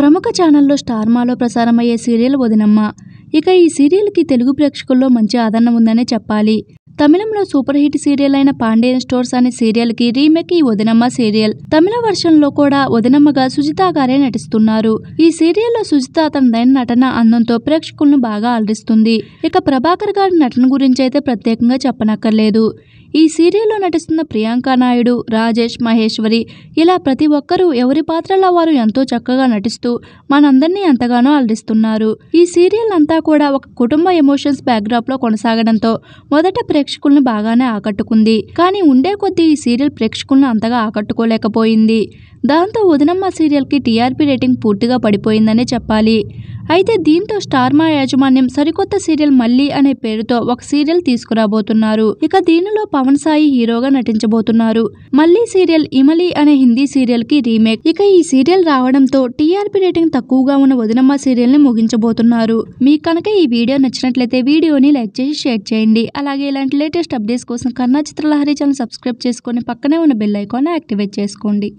ప్రముఖ ఛానల్లో స్టార్మాలో ప్రసారమయ్యే సీరియల్ వదినమ్మ ఇక ఈ సీరియల్కి తెలుగు ప్రేక్షకుల్లో మంచి ఆదరణ ఉందనే చెప్పాలి తమిళంలో సూపర్ హిట్ సీరియల్ అయిన పాండేయన్ స్టోర్స్ అనే సీరియల్కి రీమేక్ ఈ వదినమ్మ సీరియల్ తమిళ వర్షన్లో కూడా వదినమ్మగా సుజిత గారే నటిస్తున్నారు ఈ సీరియల్లో సుజిత తనదైన నటన అందంతో ప్రేక్షకులను బాగా అలరిస్తుంది ఇక ప్రభాకర్ గారి నటన గురించి అయితే ప్రత్యేకంగా చెప్పనక్కర్లేదు ఈ సీరియల్లో నటిస్తున్న ప్రియాంక నాయుడు రాజేష్ మహేశ్వరి ఇలా ప్రతి ఒక్కరూ ఎవరి పాత్రలో వారు ఎంతో చక్కగా నటిస్తూ మనందరినీ ఎంతగానో అలరిస్తున్నారు ఈ సీరియల్ అంతా కూడా ఒక కుటుంబ ఎమోషన్స్ లో కొనసాగడంతో మొదట ప్రేక్షకులను బాగానే ఆకట్టుకుంది కానీ ఉండే కొద్దీ ఈ సీరియల్ ప్రేక్షకులను అంతగా ఆకట్టుకోలేకపోయింది దాంతో వదినమ్మ సీరియల్కి టీఆర్పీ రేటింగ్ పూర్తిగా పడిపోయిందనే చెప్పాలి అయితే దీంతో స్టార్ మా యాజమాన్యం సరికొత్త సీరియల్ మళ్ళీ అనే పేరుతో ఒక సీరియల్ తీసుకురాబోతున్నారు ఇక దీనిలో పవన్ సాయి హీరోగా నటించబోతున్నారు మళ్ళీ సీరియల్ ఇమలి అనే హిందీ సీరియల్ కి రీమేక్ ఇక ఈ సీరియల్ రావడంతో టీఆర్పీ రేటింగ్ తక్కువగా ఉన్న వదినమ్మ సీరియల్ ని ముగించబోతున్నారు మీకు కనుక ఈ వీడియో నచ్చినట్లయితే వీడియోని లైక్ చేసి షేర్ చేయండి అలాగే ఇలాంటి లేటెస్ట్ అప్డేట్స్ కోసం కన్నా చిత్రలహరి ఛానల్ సబ్స్క్రైబ్ చేసుకుని పక్కనే ఉన్న బెల్ ఐకాన్ యాక్టివేట్ చేసుకోండి